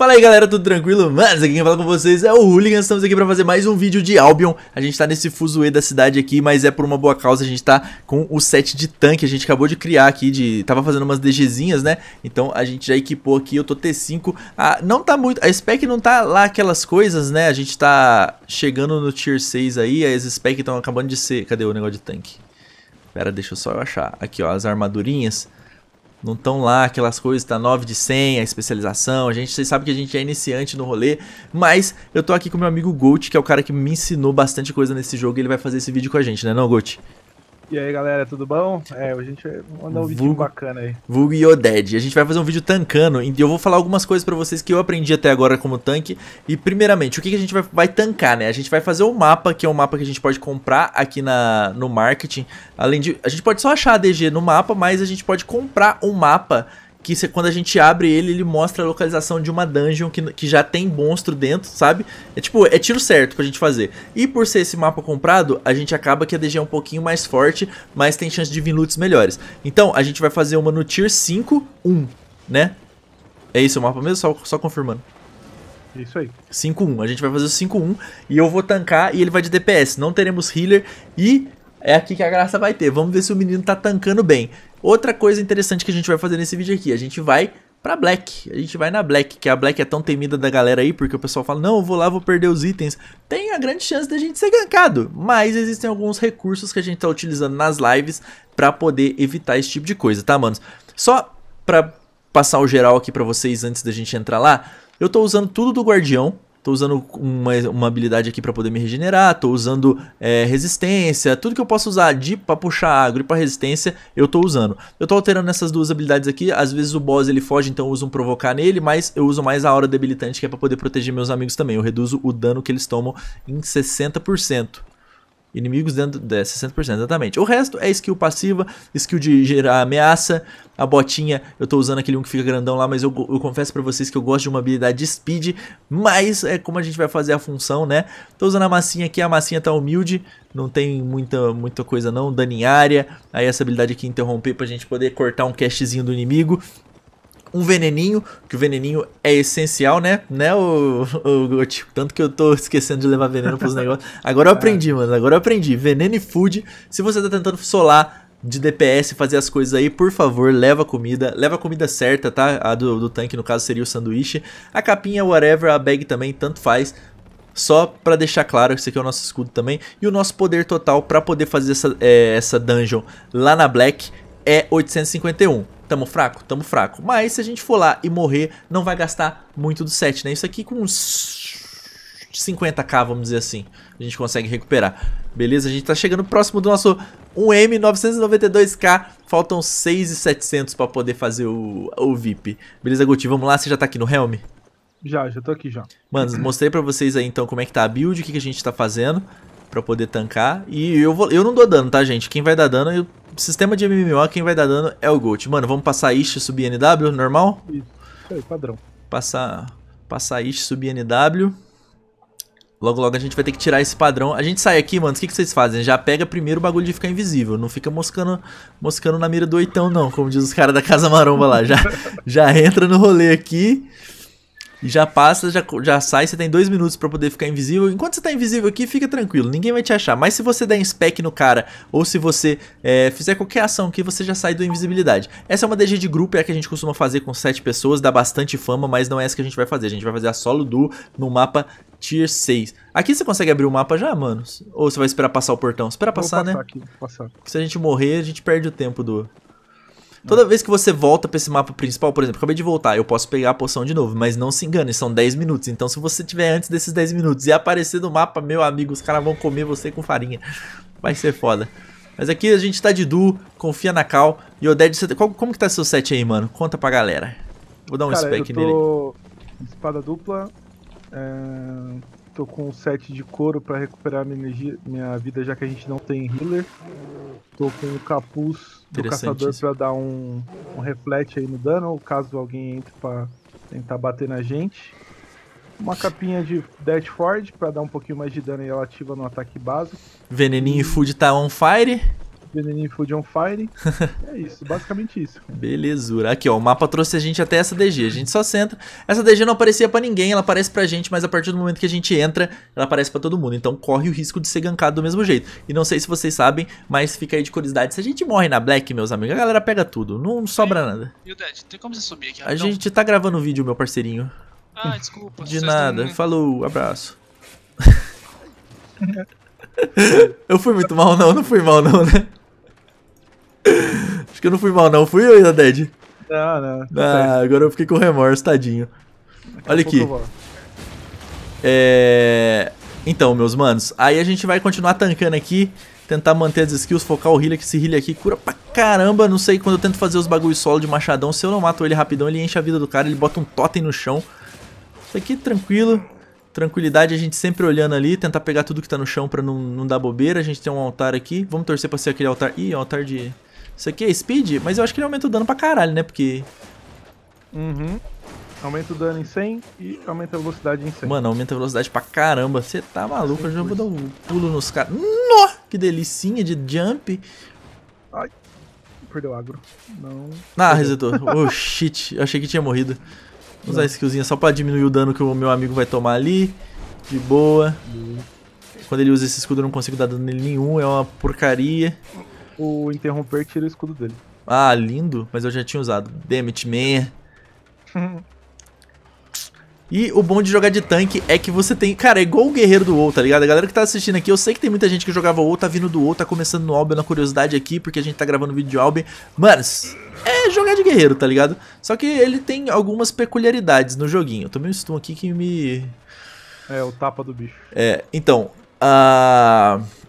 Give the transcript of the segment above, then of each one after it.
Fala aí galera, tudo tranquilo? Mas aqui quem fala com vocês é o Hooligan, estamos aqui para fazer mais um vídeo de Albion A gente tá nesse fuzuê da cidade aqui, mas é por uma boa causa, a gente tá com o set de tanque A gente acabou de criar aqui, de... tava fazendo umas DGzinhas, né? Então a gente já equipou aqui, eu tô T5 ah, Não tá muito, a spec não tá lá aquelas coisas, né? A gente tá chegando no tier 6 aí, as specs estão acabando de ser... Cadê o negócio de tanque? Pera, deixa eu só achar Aqui ó, as armadurinhas não estão lá aquelas coisas, tá 9 de 100, a especialização. A gente, vocês sabem que a gente é iniciante no rolê, mas eu tô aqui com meu amigo Gold, que é o cara que me ensinou bastante coisa nesse jogo e ele vai fazer esse vídeo com a gente, né, não, Gold? E aí galera, tudo bom? É, a gente mandar um vídeo bacana aí. Vulgo e Oded. A gente vai fazer um vídeo tancando e eu vou falar algumas coisas pra vocês que eu aprendi até agora como tanque. E primeiramente, o que, que a gente vai, vai tancar, né? A gente vai fazer o um mapa, que é um mapa que a gente pode comprar aqui na, no marketing. Além de. A gente pode só achar a DG no mapa, mas a gente pode comprar um mapa que cê, quando a gente abre ele, ele mostra a localização de uma dungeon que, que já tem monstro dentro, sabe? É tipo, é tiro certo pra gente fazer. E por ser esse mapa comprado, a gente acaba que a DG é um pouquinho mais forte, mas tem chance de vir loots melhores. Então, a gente vai fazer uma no Tier 5, 1, né? É isso é o mapa mesmo? Só, só confirmando. Isso aí. 5-1. A gente vai fazer o 5-1 e eu vou tancar e ele vai de DPS. Não teremos healer e é aqui que a graça vai ter. Vamos ver se o menino tá tancando bem. Outra coisa interessante que a gente vai fazer nesse vídeo aqui, a gente vai pra Black. A gente vai na Black, que a Black é tão temida da galera aí, porque o pessoal fala, não, eu vou lá, vou perder os itens. Tem a grande chance da gente ser gankado, mas existem alguns recursos que a gente tá utilizando nas lives pra poder evitar esse tipo de coisa, tá, manos? Só pra passar o geral aqui pra vocês antes da gente entrar lá, eu tô usando tudo do Guardião, Tô usando uma, uma habilidade aqui para poder me regenerar, tô usando é, resistência, tudo que eu posso usar de para puxar agro e para resistência, eu tô usando. Eu tô alterando essas duas habilidades aqui, às vezes o boss ele foge, então eu uso um provocar nele, mas eu uso mais a aura debilitante que é para poder proteger meus amigos também. Eu reduzo o dano que eles tomam em 60%. Inimigos dentro de 60%, é, exatamente. O resto é skill passiva, skill de gerar ameaça, a botinha, eu tô usando aquele um que fica grandão lá, mas eu, eu confesso pra vocês que eu gosto de uma habilidade de speed, mas é como a gente vai fazer a função, né? Tô usando a massinha aqui, a massinha tá humilde, não tem muita, muita coisa não, dano em área, aí essa habilidade aqui interromper pra gente poder cortar um castzinho do inimigo, um veneninho, que o veneninho é essencial, né? Né, o, o, o tipo, tanto que eu tô esquecendo de levar veneno pros negócios. Agora eu é. aprendi, mano. Agora eu aprendi. Veneno e food. Se você tá tentando solar de DPS, fazer as coisas aí, por favor, leva comida, leva a comida certa, tá? A do, do tanque, no caso, seria o sanduíche. A capinha, whatever, a bag também, tanto faz. Só para deixar claro que esse aqui é o nosso escudo também. E o nosso poder total para poder fazer essa, é, essa dungeon lá na Black é 851. Tamo fraco? Tamo fraco. Mas se a gente for lá e morrer, não vai gastar muito do set, né? Isso aqui com uns 50k, vamos dizer assim, a gente consegue recuperar. Beleza? A gente tá chegando próximo do nosso 1M 992k. Faltam 6,700 pra poder fazer o, o VIP. Beleza, Guti? Vamos lá? Você já tá aqui no Helm? Já, já tô aqui já. Mano, mostrei pra vocês aí então como é que tá a build, o que, que a gente tá fazendo pra poder tancar. E eu, vou, eu não dou dano, tá, gente? Quem vai dar dano, eu sistema de MMO, quem vai dar dano é o Gold. Mano, vamos passar Ish subir NW, normal? Isso, aí, padrão. Passar, passar e subir NW. Logo, logo a gente vai ter que tirar esse padrão. A gente sai aqui, mano, o que, que vocês fazem? Já pega primeiro o bagulho de ficar invisível. Não fica moscando, moscando na mira do oitão, não, como diz os caras da Casa Maromba lá. Já, já entra no rolê aqui. E já passa, já, já sai, você tem dois minutos para poder ficar invisível. Enquanto você tá invisível aqui, fica tranquilo, ninguém vai te achar. Mas se você der um spec no cara, ou se você é, fizer qualquer ação aqui, você já sai da invisibilidade. Essa é uma DG de grupo, é a que a gente costuma fazer com sete pessoas, dá bastante fama, mas não é essa que a gente vai fazer. A gente vai fazer a solo duo no mapa Tier 6. Aqui você consegue abrir o mapa já, manos? Ou você vai esperar passar o portão? Espera passar, passar, né? Aqui, passar. Porque se a gente morrer, a gente perde o tempo do, Toda vez que você volta para esse mapa principal, por exemplo, acabei de voltar, eu posso pegar a poção de novo, mas não se engane, são 10 minutos. Então, se você tiver antes desses 10 minutos e aparecer no mapa, meu amigo, os caras vão comer você com farinha. Vai ser foda. Mas aqui a gente tá de duo, confia na Cal. E o Dead, tá, qual, como que tá seu set aí, mano? Conta pra galera. Vou dar um Cara, spec eu tô nele. Espada dupla. É... Tô com um set de couro pra recuperar minha, energia, minha vida, já que a gente não tem healer. Tô com o capuz do caçador para dar um, um reflete aí no dano, ou caso alguém entre para tentar bater na gente. Uma capinha de Ford para dar um pouquinho mais de dano e ela ativa no ataque básico Veneninho e Food tá on fire. Benenin Food on Fire. é isso, basicamente isso. Belezura. Aqui, ó, o mapa trouxe a gente até essa DG. A gente só senta. Essa DG não aparecia pra ninguém, ela aparece pra gente, mas a partir do momento que a gente entra, ela aparece pra todo mundo. Então corre o risco de ser gankado do mesmo jeito. E não sei se vocês sabem, mas fica aí de curiosidade. Se a gente morre na Black, meus amigos, a galera pega tudo. Não sobra nada. E o Dad, tem como você subir aqui? A gente tá gravando o vídeo, meu parceirinho. Ah, desculpa. De nada. Estão... Falou, abraço. Eu fui muito mal, não? Não fui mal, não, né? Acho que eu não fui mal, não. Fui eu, Isaded? Não, não. não ah, agora eu fiquei com remorso, tadinho. Daqui Olha aqui. É... Então, meus manos, aí a gente vai continuar tancando aqui. Tentar manter as skills, focar o healer, que esse healer aqui cura pra caramba. Não sei, quando eu tento fazer os bagulhos solo de machadão, se eu não mato ele rapidão, ele enche a vida do cara, ele bota um totem no chão. Isso aqui tranquilo. Tranquilidade, a gente sempre olhando ali, tentar pegar tudo que tá no chão pra não, não dar bobeira. A gente tem um altar aqui. Vamos torcer pra ser aquele altar... Ih, altar de... Isso aqui é speed, mas eu acho que ele aumenta o dano pra caralho, né? Porque... Uhum. Aumenta o dano em 100 e aumenta a velocidade em 100. Mano, aumenta a velocidade pra caramba. Você tá maluco? Eu já vou dar um pulo nos caras. Nó! Que delicinha de jump. Ai. Perdeu agro. Não. Ah, resetou. oh, shit. Eu achei que tinha morrido. Vou usar a skillzinha só pra diminuir o dano que o meu amigo vai tomar ali. De boa. Quando ele usa esse escudo eu não consigo dar dano nele nenhum. É uma porcaria o interromper tira o escudo dele. Ah, lindo, mas eu já tinha usado. Damn it, man. E o bom de jogar de tanque é que você tem... Cara, é igual o guerreiro do WoW, tá ligado? A galera que tá assistindo aqui, eu sei que tem muita gente que jogava WoW, tá vindo do WoW, tá começando no Albion, na curiosidade aqui, porque a gente tá gravando vídeo de Albion. Mas, é jogar de guerreiro, tá ligado? Só que ele tem algumas peculiaridades no joguinho. Eu tomei um stun aqui que me... É, o tapa do bicho. É, então... a uh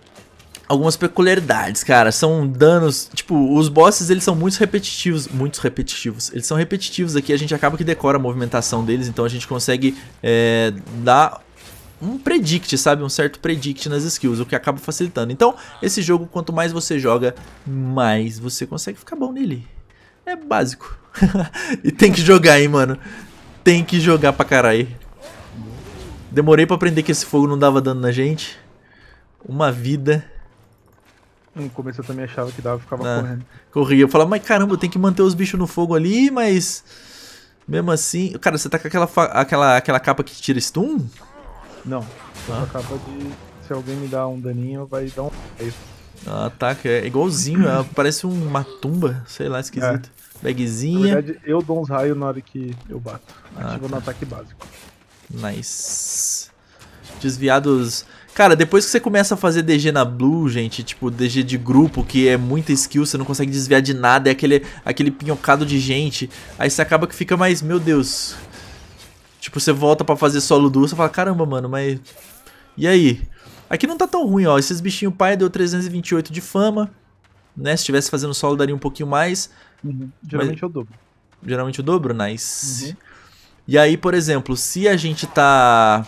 algumas peculiaridades, cara. São danos. Tipo, os bosses eles são muito repetitivos. Muito repetitivos. Eles são repetitivos aqui. A gente acaba que decora a movimentação deles. Então a gente consegue é, dar um predict, sabe? Um certo predict nas skills, o que acaba facilitando. Então, esse jogo, quanto mais você joga, mais você consegue ficar bom nele. É básico. e tem que jogar, hein, mano. Tem que jogar pra caralho. Demorei pra aprender que esse fogo não dava dano na gente. Uma vida. No começo eu também achava que dava, ficava ah, correndo. Corria. Eu falava, mas caramba, eu tenho que manter os bichos no fogo ali, mas. Mesmo assim. Cara, você tá com aquela, aquela, aquela capa que tira stun? Não. Ah. a capa de. Se alguém me dá um daninho, vai dar um. Ah, tá. É igualzinho. É, parece uma tumba. Sei lá, esquisito. É. Bagzinha. Na verdade, eu dou uns raios na hora que eu bato. Ah, Ativa tá. no ataque básico. Nice desviados. Cara, depois que você começa a fazer DG na Blue, gente, tipo, DG de grupo, que é muita skill, você não consegue desviar de nada, é aquele, aquele pinhocado de gente. Aí você acaba que fica mais, meu Deus. Tipo, você volta pra fazer solo duo, você fala, caramba, mano, mas. E aí? Aqui não tá tão ruim, ó. Esses bichinhos pai deu 328 de fama. Né? Se estivesse fazendo solo, daria um pouquinho mais. Uhum. Geralmente mas... É eu dobro. Geralmente o dobro, nice. Uhum. E aí, por exemplo, se a gente tá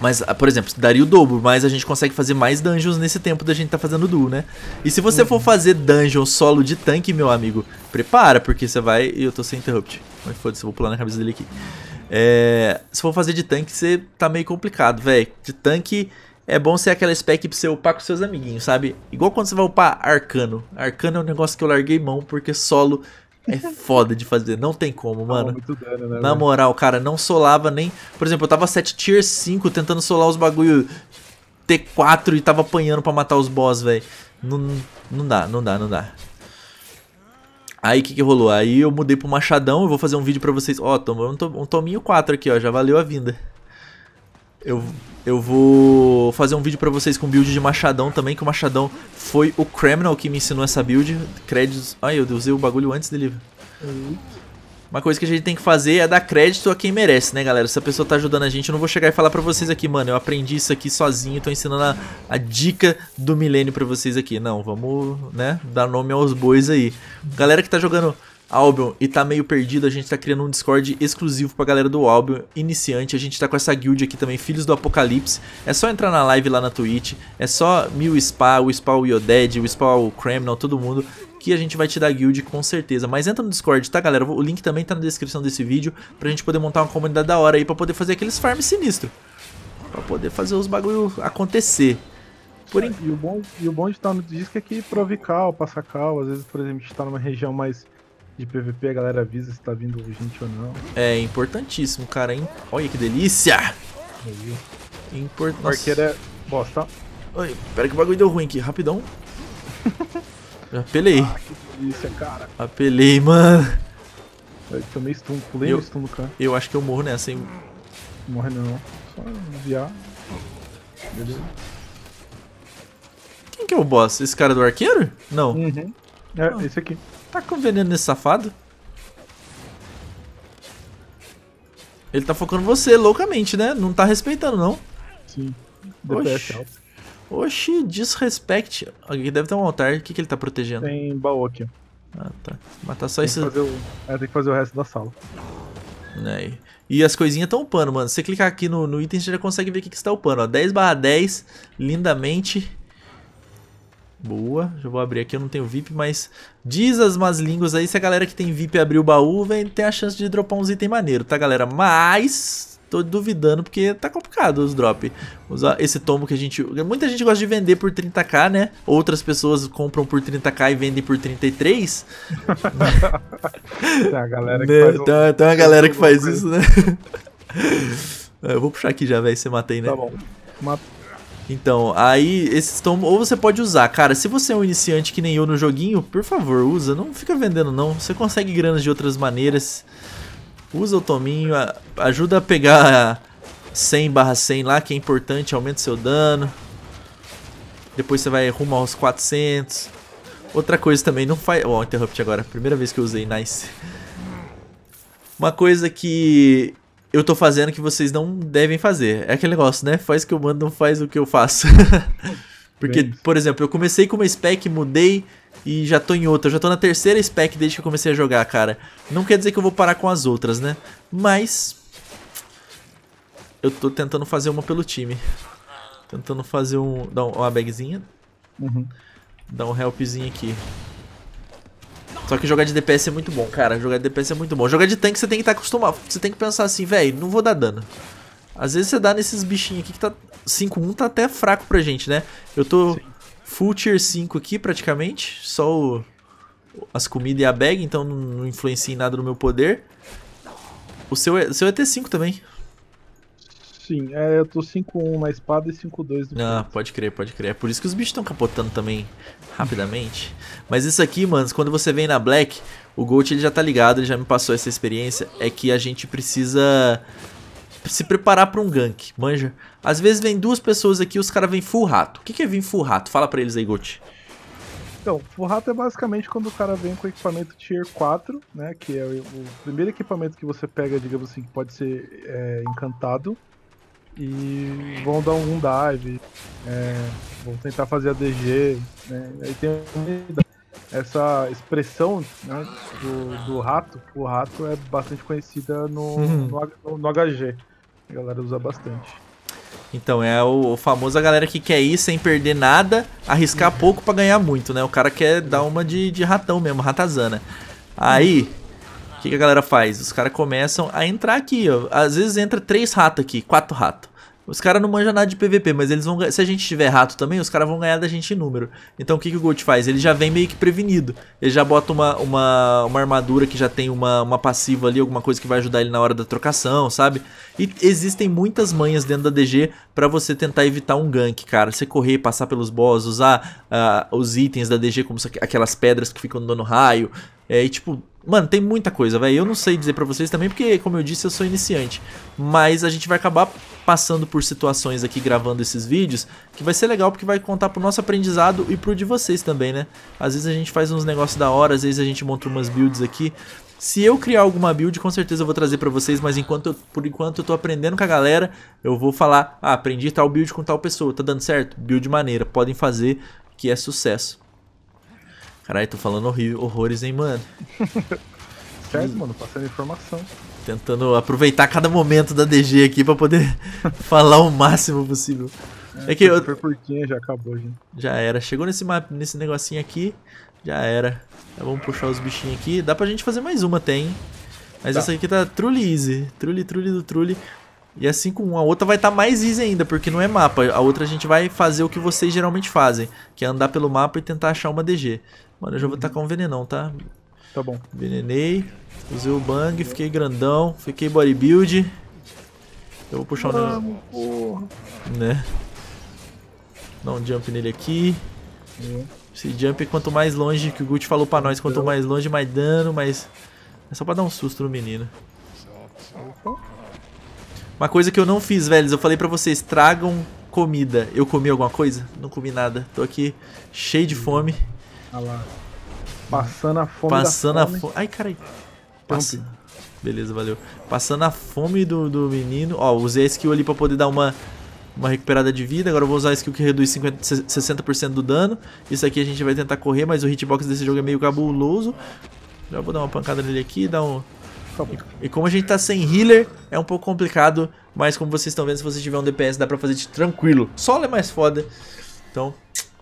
mas, ah, por exemplo, daria o dobro, mas a gente consegue fazer mais dungeons nesse tempo da gente tá fazendo duo, né? E se você uhum. for fazer dungeon solo de tanque, meu amigo, prepara, porque você vai... E eu tô sem interrupt. Mas foda-se, vou pular na cabeça dele aqui. É... Se for fazer de tanque, você tá meio complicado, velho. De tanque... É bom ser aquela spec pra você upar com seus amiguinhos, sabe? Igual quando você vai upar arcano. Arcano é um negócio que eu larguei mão, porque solo é foda de fazer, não tem como, mano. dano, né, Na moral, cara, não solava nem. Por exemplo, eu tava 7 tier 5 tentando solar os bagulho T4 e tava apanhando pra matar os boss, velho. Não, não dá, não dá, não dá. Aí o que, que rolou? Aí eu mudei pro Machadão, eu vou fazer um vídeo pra vocês. Ó, oh, tomou um, to um tominho 4 aqui, ó. Já valeu a vinda. Eu, eu vou fazer um vídeo pra vocês com build de Machadão também, que o Machadão foi o Criminal que me ensinou essa build. Créditos... Ai, eu usei o bagulho antes dele. Uhum. Uma coisa que a gente tem que fazer é dar crédito a quem merece, né, galera? Se a pessoa tá ajudando a gente, eu não vou chegar e falar pra vocês aqui, mano, eu aprendi isso aqui sozinho, tô ensinando a, a dica do milênio pra vocês aqui. Não, vamos, né, dar nome aos bois aí. Galera que tá jogando Albion e tá meio perdido, a gente tá criando um Discord exclusivo pra galera do Albion, iniciante, a gente tá com essa guild aqui também, Filhos do Apocalipse, é só entrar na live lá na Twitch, é só mil spa, o spa o Yoded, o spa o Criminal, todo mundo, que a gente vai te dar guild com certeza. Mas entra no Discord, tá galera? O link também tá na descrição desse vídeo, pra gente poder montar uma comunidade da hora aí, pra poder fazer aqueles farms sinistro, pra poder fazer os bagulho acontecer. Por in... e, o bom, e o bom de estar no disco é que provical, cal, às vezes, por exemplo, a gente tá numa região mais de PVP, a galera avisa se tá vindo gente ou não. É importantíssimo, cara, hein? Olha que delícia! Importante. O arqueiro é bosta. Ai, pera que o bagulho deu ruim aqui, rapidão. Apelei. Ah, que delícia, cara. Apelei, mano. Eu tomei stun, pulei eu, stun do cara. Né? Eu acho que eu morro nessa, hein? Morre não. Só desviar. Beleza. Quem que é o boss? Esse cara do arqueiro? Não. Uhum. É, esse aqui. Tá com veneno nesse safado? Ele tá focando você loucamente, né? Não tá respeitando, não. Sim. Oxi. Oxi, desrespect. Aqui deve ter um altar. O que, que ele tá protegendo? Tem baú aqui. Ah, tá. Matar só tem esse... Que o... É, tem que fazer o resto da sala. Né, e as coisinhas estão upando, mano. Se você clicar aqui no, no, item, você já consegue ver o que, que está upando. Ó. 10 barra 10, lindamente. Boa, já vou abrir aqui, eu não tenho VIP, mas diz as más línguas aí, se a galera que tem VIP abrir o baú, vem tem a chance de dropar uns itens maneiro, tá galera? Mas, tô duvidando porque tá complicado os drop. Usar esse tomo que a gente... Muita gente gosta de vender por 30k, né? Outras pessoas compram por 30k e vendem por 33. tem a galera que né? um... tem, uma galera que faz isso, né? É, eu vou puxar aqui já, velho, você matei, né? Tá bom. Matou. Então, aí esses tom Ou você pode usar. Cara, se você é um iniciante que nem eu no joguinho, por favor, usa. Não fica vendendo, não. Você consegue granas de outras maneiras. Usa o tominho. Ajuda a pegar 100 barra 100 lá, que é importante. Aumenta seu dano. Depois você vai rumo aos 400. Outra coisa também, não faz... Ó, oh, interrupt agora. Primeira vez que eu usei, nice. Uma coisa que eu tô fazendo que vocês não devem fazer. É aquele negócio, né? Faz o que eu mando, não faz o que eu faço. Porque, Bem, por exemplo, eu comecei com uma spec, mudei e já tô em outra. Eu já tô na terceira spec desde que eu comecei a jogar, cara. Não quer dizer que eu vou parar com as outras, né? Mas. Eu tô tentando fazer uma pelo time. Tentando fazer um. Dar uma bagzinha. Uhum. Dar um helpzinho aqui. Só que jogar de DPS é muito bom, cara. Jogar de DPS é muito bom. Jogar de tanque você tem que estar tá acostumado. Você tem que pensar assim, velho, não vou dar dano. Às vezes você dá nesses bichinhos aqui que tá... 5-1 tá até fraco pra gente, né? Eu tô Sim. full tier 5 aqui, praticamente. Só o... as comidas e a bag, então não influencia em nada no meu poder. O seu é, o seu é T5 também. Sim, é, eu tô 5-1 na espada e 5-2 no Ah, pode crer, pode crer. É por isso que os bichos estão capotando também rapidamente. Mas isso aqui, mano, quando você vem na Black, o Gold ele já tá ligado, ele já me passou essa experiência. É que a gente precisa se preparar pra um gank, manja? Às vezes vem duas pessoas aqui os caras vêm full rato. O que, que é vir full rato? Fala pra eles aí, Gold. Então, full rato é basicamente quando o cara vem com equipamento tier 4, né? Que é o, primeiro equipamento que você pega, digamos assim, que pode ser é, encantado e vão dar um dive, é, vão tentar fazer a DG. Né? Aí tem essa expressão né, do, do, rato, o rato é bastante conhecida no, uhum. no, no, HG. A galera usa bastante. Então, é o, o famoso a galera que quer ir sem perder nada, arriscar uhum. pouco para ganhar muito, né? O cara quer dar uma de, de ratão mesmo, ratazana. Aí, que, que a galera faz? Os caras começam a entrar aqui, ó. Às vezes entra três ratos aqui, quatro ratos. Os caras não manjam nada de PVP, mas eles vão se a gente tiver rato também, os caras vão ganhar da gente em número. Então o que, que o Gold faz? Ele já vem meio que prevenido. Ele já bota uma, uma, uma armadura que já tem uma, uma passiva ali, alguma coisa que vai ajudar ele na hora da trocação, sabe? E existem muitas manhas dentro da DG para você tentar evitar um gank, cara. Você correr, passar pelos boss, usar uh, os itens da DG, como aquelas pedras que ficam dando raio. É, e tipo, Mano, tem muita coisa, velho. Eu não sei dizer para vocês também, porque, como eu disse, eu sou iniciante. Mas a gente vai acabar passando por situações aqui gravando esses vídeos, que vai ser legal porque vai contar pro nosso aprendizado e pro de vocês também, né? Às vezes a gente faz uns negócios da hora, às vezes a gente monta umas builds aqui. Se eu criar alguma build, com certeza eu vou trazer para vocês, mas enquanto eu, por enquanto eu tô aprendendo com a galera, eu vou falar, ah, aprendi tal build com tal pessoa, tá dando certo? Build maneira, podem fazer que é sucesso. Caralho, tô falando horrível, horrores, hein, mano? Certo, mano, passando informação. Tentando aproveitar cada momento da DG aqui pra poder falar o máximo possível. É, é que eu... Super curtinha, já acabou, gente. Já era. Chegou nesse, mapa, nesse negocinho aqui, já era. vamos tá puxar os bichinhos aqui. Dá pra gente fazer mais uma até, hein? Mas tá. essa aqui tá truly easy. Truly, truly do truly. E assim é com a outra vai estar tá mais easy ainda, porque não é mapa. A outra a gente vai fazer o que vocês geralmente fazem, que é andar pelo mapa e tentar achar uma DG. Mano, eu já vou tacar tá um venenão, tá? Tá bom. Venenei. Usei o bang, fiquei grandão, fiquei bodybuild. Eu vou puxar o um... Né? Dá um jump nele aqui. É. Esse jump, quanto mais longe, que o Gucci falou pra nós, quanto mais longe, mais dano, mas... É só pra dar um susto no menino. Uma coisa que eu não fiz, velhos, eu falei pra vocês, tragam comida. Eu comi alguma coisa? Não comi nada. Tô aqui cheio de fome lá. Passando a fome. Passando a fome. Ai, carai. Passa... Beleza, valeu. Passando a fome do, do menino. Ó, usei a skill ali pra poder dar uma, uma recuperada de vida. Agora eu vou usar a skill que reduz 50, 60% do dano. Isso aqui a gente vai tentar correr, mas o hitbox desse jogo é meio cabuloso. Já vou dar uma pancada nele aqui, dar um... E, e como a gente tá sem healer, é um pouco complicado, mas como vocês estão vendo, se você tiver um DPS, dá pra fazer de tranquilo. Solo é mais foda, então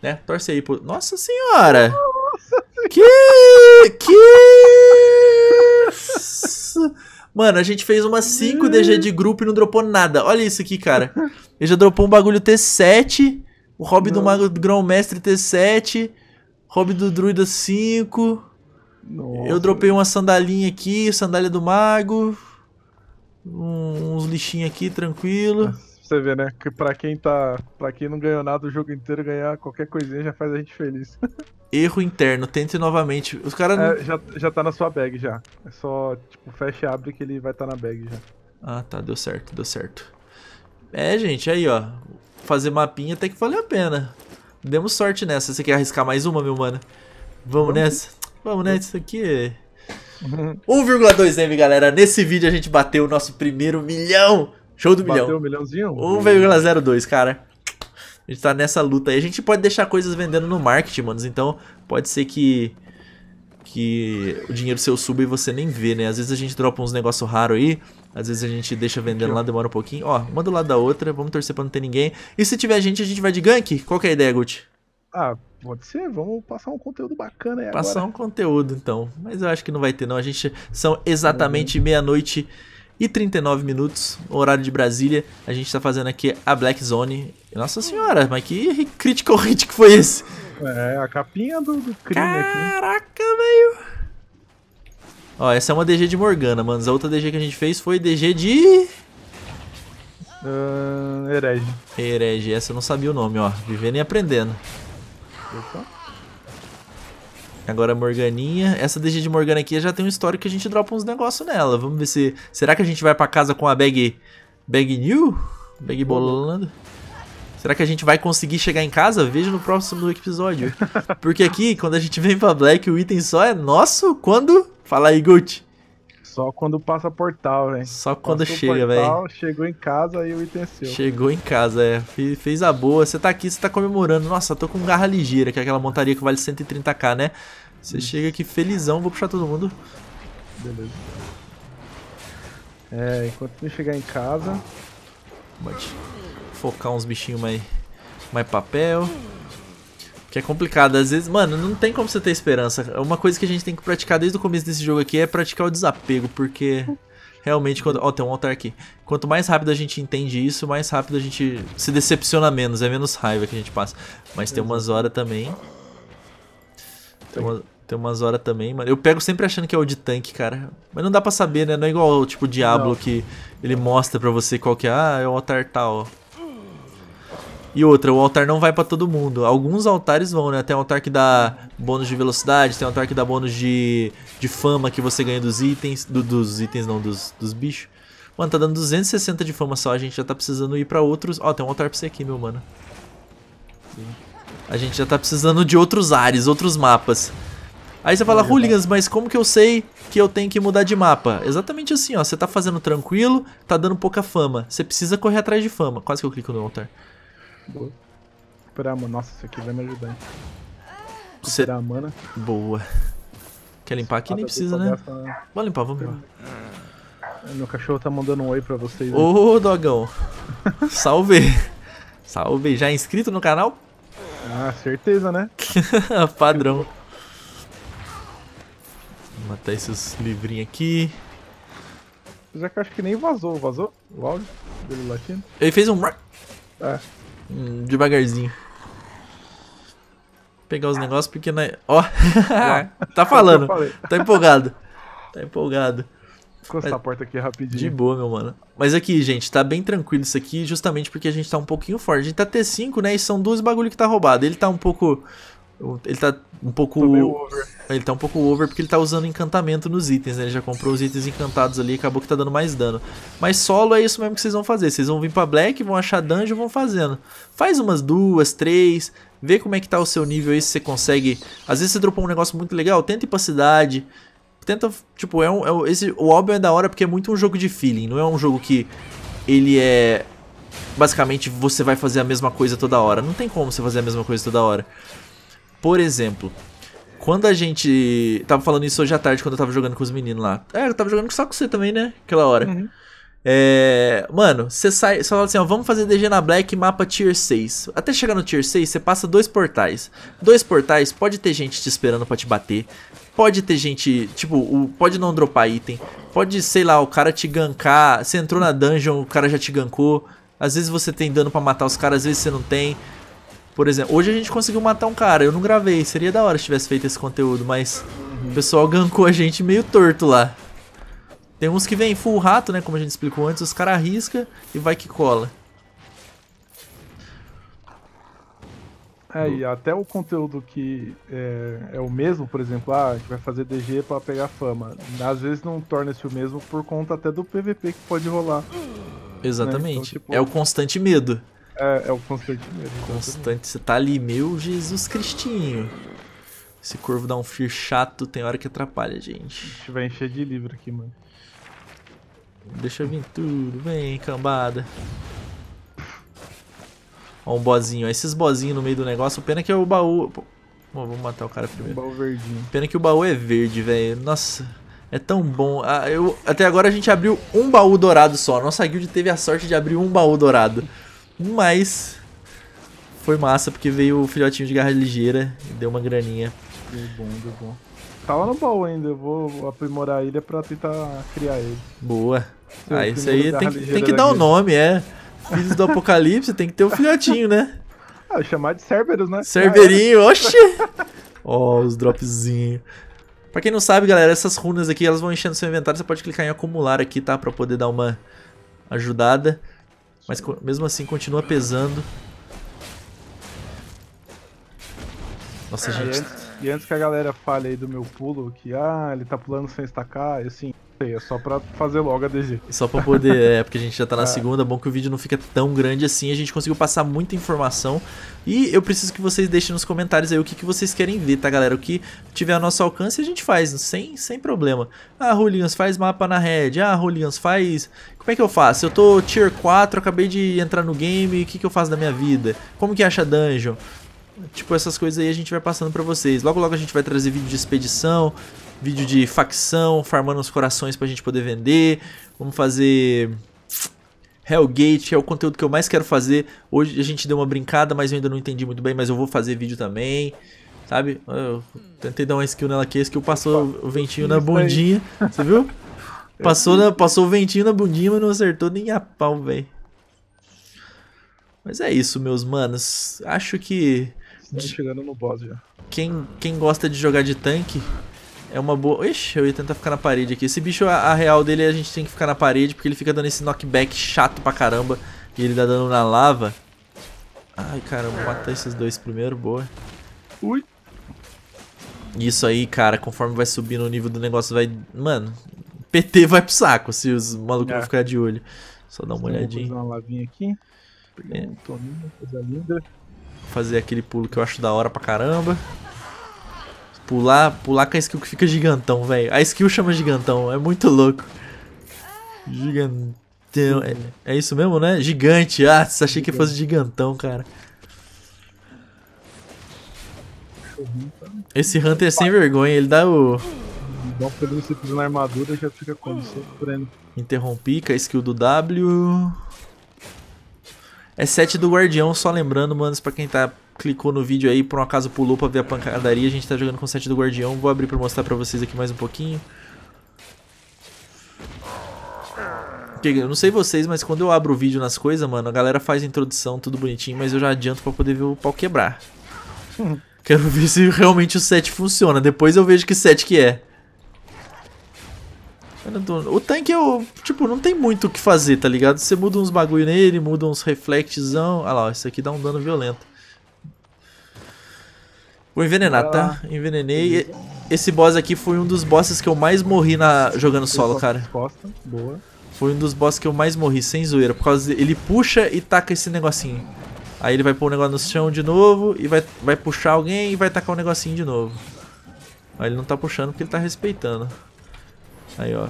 né? Torce aí pro... Nossa senhora! Nossa Que... Que... Mano, a gente fez umas 5 DG de grupo e não dropou nada. Olha isso aqui, cara. Ele já dropou um bagulho T7, o hobby não. do mago grão mestre T7, hobby do druida 5... Nossa, eu dropei uma sandalinha aqui, sandália do mago. Um, uns lixinhos aqui, tranquilo pra você ver, né? Que pra quem tá. para quem não ganhou nada o jogo inteiro, ganhar qualquer coisinha já faz a gente feliz. Erro interno, tente novamente. Os caras. É, já, já tá na sua bag já. É só, tipo, fecha e abre que ele vai estar tá na bag já. Ah, tá, deu certo, deu certo. É, gente, aí, ó. Fazer mapinha até que valeu a pena. Demos sorte nessa. Você quer arriscar mais uma, meu mano? Vamos, nessa? Vamos nessa, aqui. 1,2M, galera. Nesse vídeo a gente bateu o nosso primeiro milhão Show do milhão. Bateu um milhãozinho? 1,02, cara. A gente tá nessa luta aí. A gente pode deixar coisas vendendo no marketing, manos. Então, pode ser que que o dinheiro seu suba e você nem vê, né? Às vezes a gente dropa uns negócio raro aí, às vezes a gente deixa vendendo lá, demora um pouquinho. Ó, uma do lado da outra, vamos torcer pra não ter ninguém. E se tiver gente, a gente vai de gank? Qual que é a ideia, Gucci? Ah, pode ser, vamos passar um conteúdo bacana aí Passar agora. um conteúdo, então. Mas eu acho que não vai ter, não. A gente são exatamente meia-noite e 39 minutos, horário de Brasília. A gente tá fazendo aqui a Black Zone. Nossa senhora, mas que critical hit que foi esse? É, a capinha do, do crime né? Caraca, aqui. velho! Ó, essa é uma DG de Morgana, mano. A outra DG que a gente fez foi DG de... Uh, herege. Herege, essa eu não sabia o nome, ó. Vivendo e aprendendo. Opa. Agora a Morganinha. Essa DG de Morgana aqui já tem um histórico que a gente dropa uns negócios nela. Vamos ver se... Será que a gente vai pra casa com a bag... Bag new? Bag bolando? Será que a gente vai conseguir chegar em casa? Veja no próximo episódio. Porque aqui, quando a gente vem pra Black, o item só é nosso quando... Fala aí, Gucci. Só quando passa portal, velho. Só quando Passou chega, velho. Chegou em casa aí o item é seu. Chegou véio. em casa, é. fez a boa. Você tá aqui, você tá comemorando. Nossa, tô com garra ligeira, que é aquela montaria que vale 130k, né? Você chega aqui felizão, vou puxar todo mundo. Beleza. É, enquanto não chegar em casa. Pode focar uns bichinhos mais, mais papel. Que é complicado. Às vezes, mano, não tem como você ter esperança. Uma coisa que a gente tem que praticar desde o começo desse jogo aqui é praticar o desapego, porque realmente quando. Ó, oh, tem um altar aqui. Quanto mais rápido a gente entende isso, mais rápido a gente se decepciona menos. É menos raiva que a gente passa. Mas tem umas horas também. Tem, tem umas horas também, mano. Eu pego sempre achando que é o de tanque, cara. Mas não dá pra saber, né? Não é igual tipo, o Diablo não. que ele mostra pra você qual que é. Ah, é o altar tal. E outra, o altar não vai pra todo mundo. Alguns altares vão, né? Tem um altar que dá bônus de velocidade, tem um altar que dá bônus de, de fama que você ganha dos itens. Do, dos itens não, dos, dos bichos. Mano, tá dando 260 de fama só, a gente já tá precisando ir pra outros... Ó, tem um altar pra você aqui, meu mano. Sim. A gente já tá precisando de outros ares, outros mapas. Aí você fala, hooligans, né? mas como que eu sei que eu tenho que mudar de mapa? Exatamente assim, ó. Você tá fazendo tranquilo, tá dando pouca fama. Você precisa correr atrás de fama. Quase que eu clico no altar. Boa. Recuperar a mana. Nossa, isso aqui vai me ajudar. Hein? Recuperar a mana. Boa. Quer limpar aqui? Ah, nem tá, precisa, né? Vou né? limpar, vamos limpar. Ah. Meu cachorro tá mandando um oi pra vocês. Ô, oh, dogão. Salve. Salve. Já é inscrito no canal? Ah, certeza, né? Padrão. Vou matar esses livrinhos aqui. Já que eu acho que nem vazou. Vazou? Logo? Dele latindo. Ele fez um... É. Hum, devagarzinho. Vou pegar os negócios porque... Na... Né, ó, tá falando. Tá empolgado. Tá empolgado. Vou encostar a porta aqui rapidinho. De boa, meu mano. Mas aqui, gente, tá bem tranquilo isso aqui, justamente porque a gente tá um pouquinho forte. A gente tá T5, né, e são dois bagulho que tá roubado. Ele tá um pouco ele tá um pouco. Ele tá um pouco over porque ele tá usando encantamento nos itens, né? Ele já comprou os itens encantados ali e acabou que tá dando mais dano. Mas solo é isso mesmo que vocês vão fazer. Vocês vão vir pra Black, vão achar dungeon vão fazendo. Faz umas duas, três. Vê como é que tá o seu nível aí, se você consegue. Às vezes você dropou um negócio muito legal, tenta ir pra cidade. Tenta. Tipo, é um. É um esse, o álbum é da hora porque é muito um jogo de feeling. Não é um jogo que ele é. Basicamente você vai fazer a mesma coisa toda hora. Não tem como você fazer a mesma coisa toda hora. Por exemplo, quando a gente. Tava falando isso hoje à tarde quando eu tava jogando com os meninos lá. É, eu tava jogando só com você também, né? Aquela hora. Uhum. É, mano, você sai, você fala assim, ó, vamos fazer DG na Black mapa Tier 6. Até chegar no Tier 6, você passa dois portais. Dois portais, pode ter gente te esperando pra te bater. Pode ter gente, tipo, o, pode não dropar item. Pode, sei lá, o cara te gankar. Você entrou na dungeon, o cara já te gankou. Às vezes você tem dano para matar os caras, às vezes você não tem. Por exemplo, hoje a gente conseguiu matar um cara, eu não gravei, seria da hora se tivesse feito esse conteúdo, mas uhum. o pessoal gankou a gente meio torto lá. Tem uns que vem full rato, né, como a gente explicou antes, os caras arriscam e vai que cola. É, e até o conteúdo que é, é, o mesmo, por exemplo, ah, que vai fazer DG para pegar fama, às vezes não torna-se o mesmo por conta até do PVP que pode rolar. Exatamente. Né? Então, tipo... É o constante medo. É, é o Constante mesmo. Então, Constante, você tá ali, meu Jesus Cristinho. Esse corvo dá um fear chato, tem hora que atrapalha, gente. gente vai encher de livro aqui, mano. Deixa vir tudo, vem, cambada. Ó, um bozinho. Esses bozinhos no meio do negócio, pena que é o baú... Pô, vamos matar o cara primeiro. Um baú verdinho. Pena que o baú é verde, velho. Nossa, é tão bom. Ah, eu... Até agora a gente abriu um baú dourado só. Nossa guild teve a sorte de abrir um baú dourado. Mas foi massa porque veio o filhotinho de garra ligeira e deu uma graninha. Deu bom, deu bom. Tava no baú ainda, eu vou aprimorar ele pra tentar criar ele. Boa. Seu ah, isso aí tem, tem que dar o um nome, é. Filhos do Apocalipse tem que ter o um filhotinho, né? Ah, chamar de Cerberus, né? Cerberinho, é. oxi! Ó, oh, os dropzinhos. Pra quem não sabe, galera, essas runas aqui, elas vão enchendo seu inventário. Você pode clicar em acumular aqui, tá? Pra poder dar uma ajudada. Mas mesmo assim continua pesando. Nossa, é, gente. E antes, e antes que a galera fale aí do meu pulo, que ah, ele tá pulando sem estacar, assim, é só pra fazer logo a DG. Só pra poder, é, porque a gente já tá na é. segunda, é bom que o vídeo não fica tão grande assim, a gente conseguiu passar muita informação. E eu preciso que vocês deixem nos comentários aí o que, que vocês querem ver, tá, galera? O que tiver ao nosso alcance a gente faz, sem, sem problema. Ah, Rolians, faz mapa na red. Ah, Rolians, faz... Como é que eu faço? Eu tô tier 4, acabei de entrar no game, o que, que eu faço da minha vida? Como que acha dungeon? Tipo, essas coisas aí a gente vai passando para vocês. Logo, logo a gente vai trazer vídeo de expedição, vídeo de facção, farmando os corações pra gente poder vender. Vamos fazer Hellgate, é o conteúdo que eu mais quero fazer. Hoje a gente deu uma brincada, mas eu ainda não entendi muito bem, mas eu vou fazer vídeo também. Sabe? Eu tentei dar uma skill nela aqui, a skill passou o ventinho na bundinha. Você viu? Passou, na, passou o ventinho na bundinha, mas não acertou nem a pau, velho. Mas é isso, meus manos. Acho que Tá Estamos chegando no boss já. Quem, quem gosta de jogar de tanque é uma boa... Ixi, eu ia tentar ficar na parede aqui. Esse bicho, a, a real dele, é a gente tem que ficar na parede, porque ele fica dando esse knockback chato pra caramba. E ele dá dano na lava. Ai, caramba, matar esses dois primeiro, boa. Ui. Isso aí, cara, conforme vai subindo o nível do negócio, vai... Mano, PT vai pro saco se os malucos é. ficarem de olho. Só dá uma então, olhadinha. Vou fazer uma lavinha aqui. é. um toninho, coisa linda. Fazer aquele pulo que eu acho da hora pra caramba. Pular, pular com a skill que fica gigantão, velho. A skill chama gigantão, é muito louco. Gigantão. É, é isso mesmo, né? Gigante. Ah, achei que fosse gigantão, cara. Esse Hunter é sem vergonha, ele dá o. Dá um pedaço na armadura e já fica com Interrompi com a skill do W. É 7 do Guardião, só lembrando, mano, pra quem tá clicou no vídeo aí, por um acaso pulou pra ver a pancadaria, a gente tá jogando com 7 do Guardião. Vou abrir pra mostrar pra vocês aqui mais um pouquinho. Eu não sei vocês, mas quando eu abro o vídeo nas coisas, mano, a galera faz a introdução, tudo bonitinho, mas eu já adianto pra poder ver o pau quebrar. Quero ver se realmente o set funciona, depois eu vejo que set que é. O tanque eu, é tipo, não tem muito o que fazer, tá ligado? Você muda uns bagulho nele, muda uns reflectzão. Ah lá, isso aqui dá um dano violento. Vou envenenar, tá? Ah. Envenenei. Esse boss aqui foi um dos bosses que eu mais morri na jogando solo, cara. Foi um dos bosses que eu mais morri, sem zoeira, por causa de... ele puxa e taca esse negocinho. Aí ele vai pôr o um negócio no chão de novo e vai, vai puxar alguém e vai tacar o um negocinho de novo. Aí ele não tá puxando porque ele tá respeitando. Aí, ó.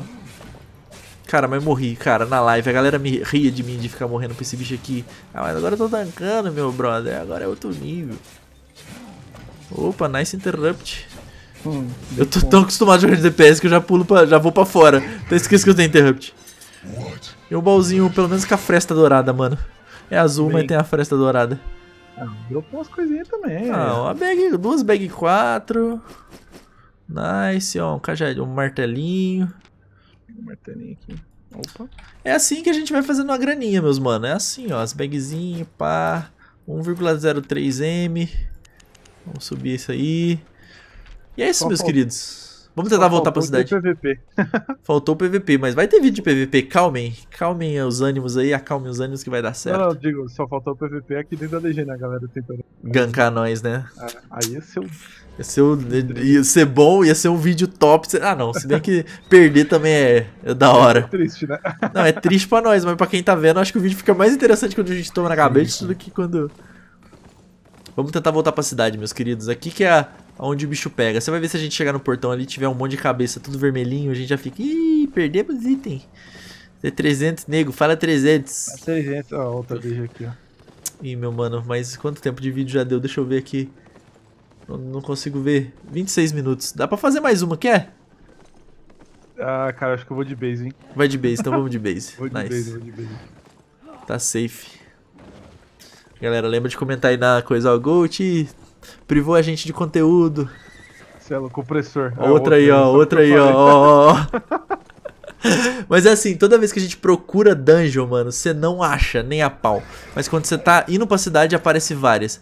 Cara, mas morri, cara, na live. A galera me ria de mim de ficar morrendo pra esse bicho aqui. Ah, mas agora eu tô tankando, meu brother. Agora é outro nível. Opa, nice interrupt. Hum, eu tô tão acostumado a jogar de DPS que eu já pulo pra, já vou pra fora. Então esqueço que eu tenho interrupt. E o baúzinho, pelo menos com a fresta dourada, mano. É azul, Bem... mas tem a fresta dourada. Ah, dropou umas coisinhas também. Não, é. bag, duas bag 4. Nice, ó, um cajadinho, um martelinho. Um martelinho aqui. Opa. É assim que a gente vai fazendo uma graninha, meus mano. É assim, ó, as bagzinhas, pá. 1,03M. Vamos subir isso aí. E é isso, meus queridos. Vamos tentar voltar pra cidade. Faltou PVP. Faltou PVP, mas vai ter vídeo de PVP. Calmem. Calmem os ânimos aí, acalmem os ânimos que vai dar certo. Não, não digo, só faltou PVP aqui dentro da legenda, né, galera tentando. Gankar nós, né? É, aí ia ser um. Ia ser, um... ia ser bom, ia ser um vídeo top. Ah, não. Se bem que perder também é, é da hora. É triste, né? Não, é triste pra nós, mas pra quem tá vendo, acho que o vídeo fica mais interessante quando a gente toma na cabeça do que quando. Vamos tentar voltar pra cidade, meus queridos. Aqui que é a onde o bicho pega. Você vai ver se a gente chegar no portão ali tiver um monte de cabeça tudo vermelhinho, a gente já fica, ih, perdemos item. É 300, nego, fala 300. É 300, ó, outra deixa aqui, ó. Ih, meu mano, mas quanto tempo de vídeo já deu? Deixa eu ver aqui. Não, não consigo ver. 26 minutos. Dá pra fazer mais uma, quer? Ah, cara, acho que eu vou de base, hein? Vai de base, então vamos de base. vou de nice. base, vou de base. Tá safe. Galera, lembra de comentar aí na coisa, ó, Gold, Privou a gente de conteúdo. Celo, é compressor. É, outra, aí, ó, outra aí, ó, outra aí, ó. Mas é assim, toda vez que a gente procura dungeon, mano, você não acha nem a pau. Mas quando você tá indo pra cidade, aparece várias.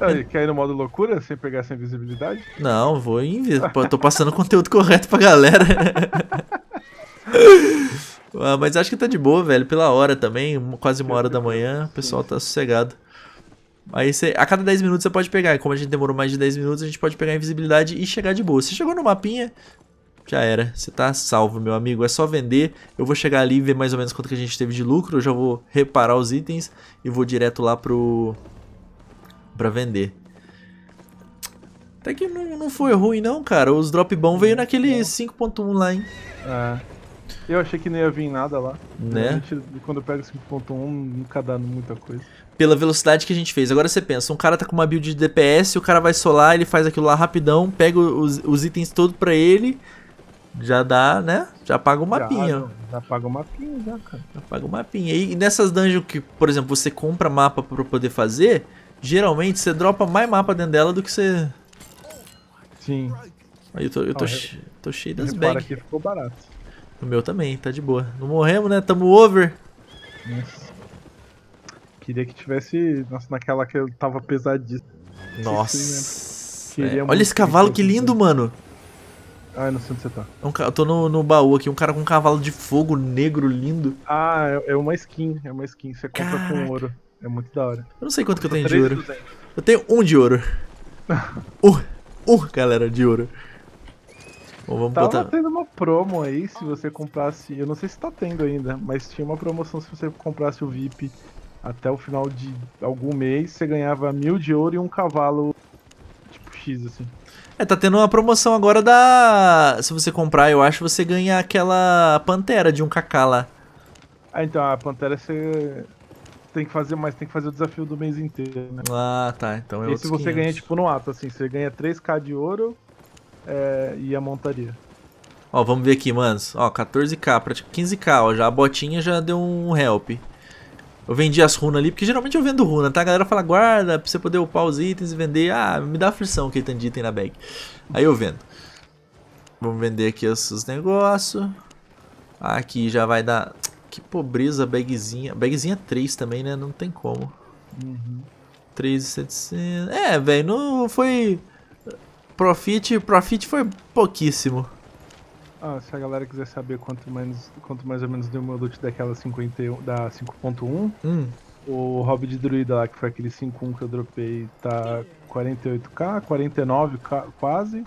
Ele quer ir no modo loucura sem pegar essa invisibilidade? Não, vou em... tô passando conteúdo correto pra galera. Ah, mas acho que tá de boa, velho, pela hora também, quase uma hora da manhã, o pessoal tá sossegado. Aí você, a cada 10 minutos você pode pegar. Como a gente demorou mais de 10 minutos, a gente pode pegar a invisibilidade e chegar de boa. Você chegou no mapinha, já era. Você tá salvo, meu amigo. É só vender. Eu vou chegar ali e ver mais ou menos quanto que a gente teve de lucro. Eu já vou reparar os itens e vou direto lá pro... pra vender. Até que não, não foi ruim não, cara. Os drop bom veio naquele 5.1 lá, hein? É. Eu achei que não ia vir nada lá. Né? Quando eu pego 5.1, nunca dá muita coisa pela velocidade que a gente fez. Agora você pensa, um cara tá com uma build de DPS, o cara vai solar, ele faz aquilo lá rapidão, pega os, os itens todos pra ele, já dá, né? Já paga o mapinha. Já, paga o mapinha, já, cara. Já paga o mapinha. E, e nessas dungeons que, por exemplo, você compra mapa pra poder fazer, geralmente você dropa mais mapa dentro dela do que você... Sim. Aí eu tô, eu tô, ah, che tô cheio das bags. aqui ficou barato. O meu também, tá de boa. Não morremos, né? Tamo over. Nossa. Queria que tivesse. Nossa, naquela que eu tava pesadíssimo. Nossa. É. Olha esse cavalo, que lindo, assim. mano. Ah, não sei onde você tá. É um, eu tô no, no baú aqui, um cara com um cavalo de fogo negro lindo. Ah, é, é uma skin, é uma skin. Você compra Caraca. com ouro. É muito da hora. Eu não sei quanto eu que eu tenho de ouro. Eu tenho um de ouro. um, um, uh, uh, galera, de ouro. Bom, vamos Tava botar... tendo uma promo aí, se você comprasse... Eu não sei se tá tendo ainda, mas tinha uma promoção se você comprasse o VIP até o final de algum mês, você ganhava mil de ouro e um cavalo tipo X, assim. É, tá tendo uma promoção agora da. Se você comprar, eu acho, você ganha aquela pantera de um cacá lá. Ah, então, a pantera você tem que fazer, mas tem que fazer o desafio do mês inteiro, né? Ah, tá. Então é se você 500. ganha, tipo, no ato, assim. Você ganha 3k de ouro é, e a montaria. Ó, vamos ver aqui, manos. Ó, 14k, 15k, ó. Já a botinha já deu um help. Eu vendi as runas ali, porque geralmente eu vendo runa, tá? A galera fala, guarda, pra você poder upar os itens e vender. Ah, me dá aflição que tem de item na bag. Aí eu vendo. Vamos vender aqui os, negócios. Aqui já vai dar... Que pobreza, bagzinha. Bagzinha 3 também, né? Não tem como. Uhum. 3,700... É, velho, não foi... Profit, profit foi pouquíssimo. Ah, se a galera quiser saber quanto, mais quanto mais ou menos deu meu loot daquela 51, da 5.1, hum. o hobby de druida lá, que foi aquele 5.1 que eu dropei, tá 48k, 49k quase.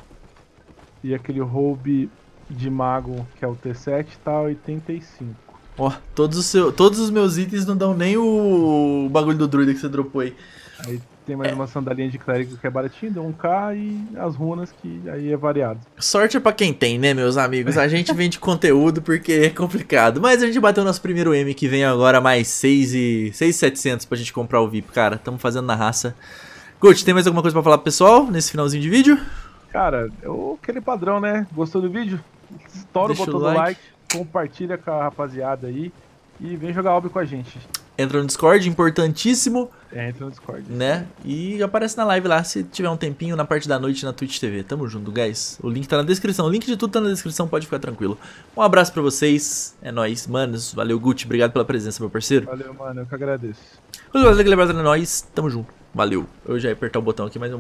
E aquele hobby de mago, que é o T7, tá 85. Ó, oh, todos, os todos os meus itens não dão nem o, o bagulho do druida que você dropou aí. Aí tem mais é. uma sandalinha de clérigo que é baratinho dá 1k e as runas que aí é variado. Sorte é pra quem tem, né, meus amigos? A gente vende conteúdo porque é complicado. Mas a gente bateu nosso primeiro M que vem agora mais 6 e 6,700 pra gente comprar o VIP, cara. Tamo fazendo na raça. Gut, tem mais alguma coisa pra falar pro pessoal nesse finalzinho de vídeo? Cara, eu, é aquele padrão, né? Gostou do vídeo? Estoura o botão do like. like, compartilha com a rapaziada aí e vem jogar óbvio com a gente entra no Discord, importantíssimo. entra no Discord. Né? E aparece na live lá, se tiver um tempinho, na parte da noite na Twitch TV. Tamo junto, guys. O link tá na descrição. O link de tudo tá na descrição, pode ficar tranquilo. Um abraço pra vocês. É nóis, manos. Valeu, Gucci. Obrigado pela presença, meu parceiro. Valeu, mano. Eu que agradeço. Os Valeu, valeu, é nóis. Tamo junto. Valeu. Eu já ia apertar o botão aqui, mas eu